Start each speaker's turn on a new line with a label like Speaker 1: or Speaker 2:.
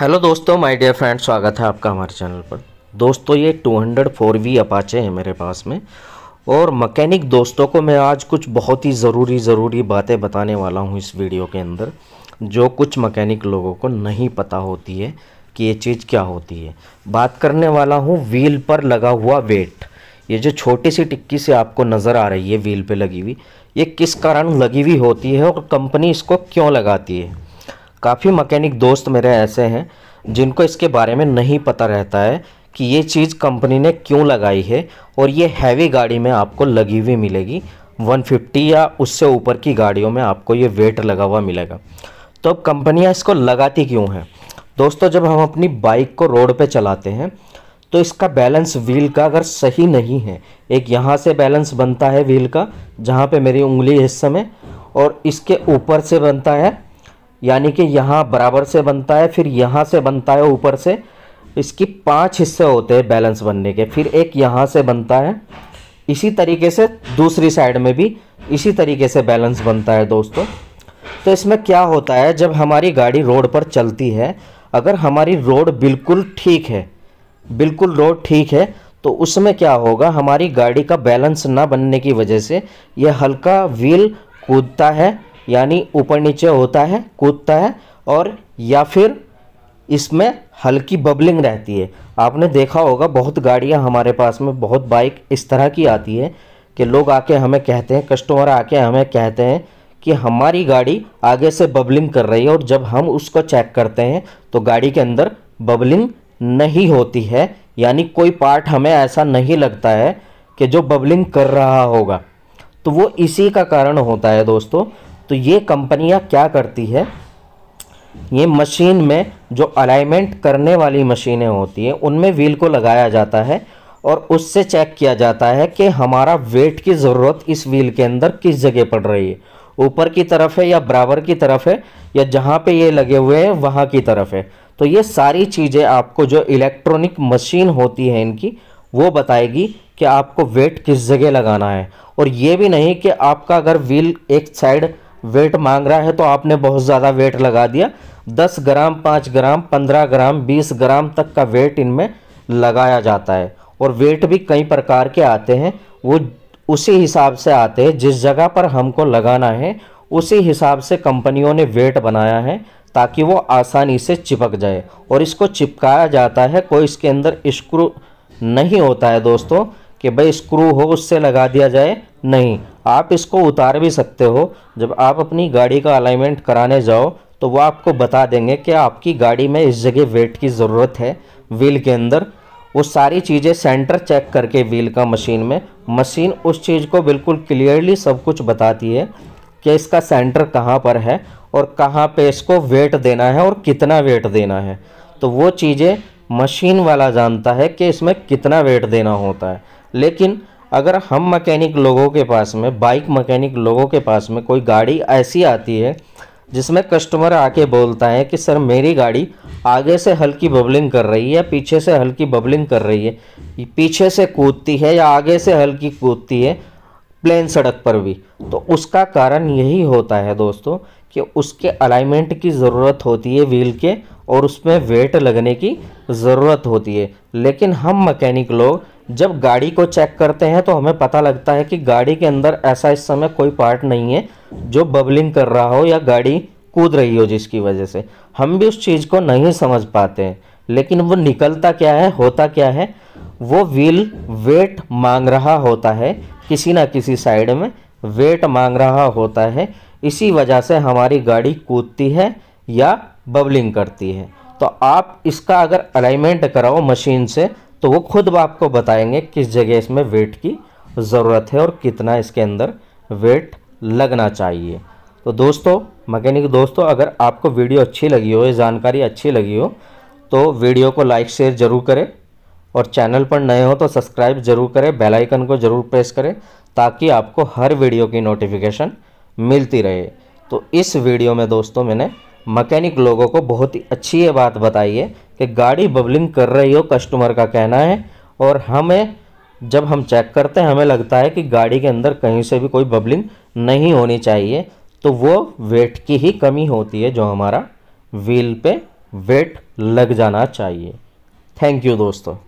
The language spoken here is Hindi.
Speaker 1: हेलो दोस्तों माय डियर फ्रेंड स्वागत है आपका हमारे चैनल पर दोस्तों ये 204 वी अपाचे है मेरे पास में और मकैनिक दोस्तों को मैं आज कुछ बहुत ही ज़रूरी ज़रूरी बातें बताने वाला हूँ इस वीडियो के अंदर जो कुछ मकैनिक लोगों को नहीं पता होती है कि ये चीज़ क्या होती है बात करने वाला हूँ व्हील पर लगा हुआ वेट ये जो छोटी सी टिक्की से आपको नज़र आ रही है व्हील पर लगी हुई ये किस कारण लगी हुई होती है और कंपनी इसको क्यों लगाती है काफ़ी मकैनिक दोस्त मेरे ऐसे हैं जिनको इसके बारे में नहीं पता रहता है कि ये चीज़ कंपनी ने क्यों लगाई है और ये हैवी गाड़ी में आपको लगी हुई मिलेगी 150 या उससे ऊपर की गाड़ियों में आपको ये वेट लगा हुआ मिलेगा तो अब कंपनियाँ इसको लगाती क्यों हैं दोस्तों जब हम अपनी बाइक को रोड पे चलाते हैं तो इसका बैलेंस व्हील का अगर सही नहीं है एक यहाँ से बैलेंस बनता है व्हील का जहाँ पर मेरी उंगली है इस समय और इसके ऊपर से बनता है यानी कि यहाँ बराबर से बनता है फिर यहाँ से बनता है ऊपर से इसकी पांच हिस्से होते हैं बैलेंस बनने के फिर एक यहाँ से बनता है इसी तरीके से दूसरी साइड में भी इसी तरीके से बैलेंस बनता है दोस्तों तो इसमें क्या होता है जब हमारी गाड़ी रोड पर चलती है अगर हमारी रोड बिल्कुल ठीक है बिल्कुल रोड ठीक है तो उसमें क्या होगा हमारी गाड़ी का बैलेंस ना बनने की वजह से यह हल्का व्हील कूदता है यानी ऊपर नीचे होता है कूदता है और या फिर इसमें हल्की बबलिंग रहती है आपने देखा होगा बहुत गाड़ियाँ हमारे पास में बहुत बाइक इस तरह की आती है कि लोग आके हमें कहते हैं कस्टमर आके हमें कहते हैं कि हमारी गाड़ी आगे से बबलिंग कर रही है और जब हम उसको चेक करते हैं तो गाड़ी के अंदर बबलिंग नहीं होती है यानी कोई पार्ट हमें ऐसा नहीं लगता है कि जो बबलिंग कर रहा होगा तो वो इसी का कारण होता है दोस्तों तो ये कंपनियां क्या करती है ये मशीन में जो अलाइनमेंट करने वाली मशीनें होती हैं उनमें व्हील को लगाया जाता है और उससे चेक किया जाता है कि हमारा वेट की ज़रूरत इस व्हील के अंदर किस जगह पड़ रही है ऊपर की तरफ है या बराबर की तरफ है या जहाँ पे ये लगे हुए हैं वहाँ की तरफ है तो ये सारी चीज़ें आपको जो इलेक्ट्रॉनिक मशीन होती है इनकी वो बताएगी कि आपको वेट किस जगह लगाना है और ये भी नहीं कि आपका अगर व्हील एक साइड वेट मांग रहा है तो आपने बहुत ज़्यादा वेट लगा दिया दस ग्राम पाँच ग्राम पंद्रह ग्राम बीस ग्राम तक का वेट इनमें लगाया जाता है और वेट भी कई प्रकार के आते हैं वो उसी हिसाब से आते हैं जिस जगह पर हमको लगाना है उसी हिसाब से कंपनियों ने वेट बनाया है ताकि वो आसानी से चिपक जाए और इसको चिपकाया जाता है कोई इसके अंदर स्क्रू नहीं होता है दोस्तों कि भाई स्क्रू हो उससे लगा दिया जाए नहीं आप इसको उतार भी सकते हो जब आप अपनी गाड़ी का अलाइनमेंट कराने जाओ तो वो आपको बता देंगे कि आपकी गाड़ी में इस जगह वेट की ज़रूरत है व्हील के अंदर वो सारी चीज़ें सेंटर चेक करके व्हील का मशीन में मशीन उस चीज़ को बिल्कुल क्लियरली सब कुछ बताती है कि इसका सेंटर कहाँ पर है और कहाँ पे इसको वेट देना है और कितना वेट देना है तो वो चीज़ें मशीन वाला जानता है कि इसमें कितना वेट देना होता है लेकिन अगर हम मकैनिक लोगों के पास में बाइक मकैनिक लोगों के पास में कोई गाड़ी ऐसी आती है जिसमें कस्टमर आके बोलता है कि सर मेरी गाड़ी आगे से हल्की बबलिंग कर रही है पीछे से हल्की बबलिंग कर रही है पीछे से कूदती है या आगे से हल्की कूदती है प्लेन सड़क पर भी तो उसका कारण यही होता है दोस्तों कि उसके अलाइनमेंट की ज़रूरत होती है व्हील के और उसमें वेट लगने की ज़रूरत होती है लेकिन हम मकैनिक लोग जब गाड़ी को चेक करते हैं तो हमें पता लगता है कि गाड़ी के अंदर ऐसा इस समय कोई पार्ट नहीं है जो बबलिंग कर रहा हो या गाड़ी कूद रही हो जिसकी वजह से हम भी उस चीज़ को नहीं समझ पाते हैं लेकिन वो निकलता क्या है होता क्या है वो व्हील वेट मांग रहा होता है किसी ना किसी साइड में वेट मांग रहा होता है इसी वजह से हमारी गाड़ी कूदती है या बबलिंग करती है तो आप इसका अगर अलाइनमेंट कराओ मशीन से तो वो खुद आपको बताएंगे किस जगह इसमें वेट की ज़रूरत है और कितना इसके अंदर वेट लगना चाहिए तो दोस्तों मैकेनिक दोस्तों अगर आपको वीडियो अच्छी लगी हो ये जानकारी अच्छी लगी हो तो वीडियो को लाइक शेयर ज़रूर करें और चैनल पर नए हो तो सब्सक्राइब जरूर करें बेल आइकन को ज़रूर प्रेस करें ताकि आपको हर वीडियो की नोटिफिकेशन मिलती रहे तो इस वीडियो में दोस्तों मैंने मकैनिक लोगों को बहुत ही अच्छी ये बात बताई है कि गाड़ी बबलिंग कर रही हो कस्टमर का कहना है और हमें जब हम चेक करते हैं हमें लगता है कि गाड़ी के अंदर कहीं से भी कोई बबलिंग नहीं होनी चाहिए तो वो वेट की ही कमी होती है जो हमारा व्हील पे वेट लग जाना चाहिए थैंक यू दोस्तों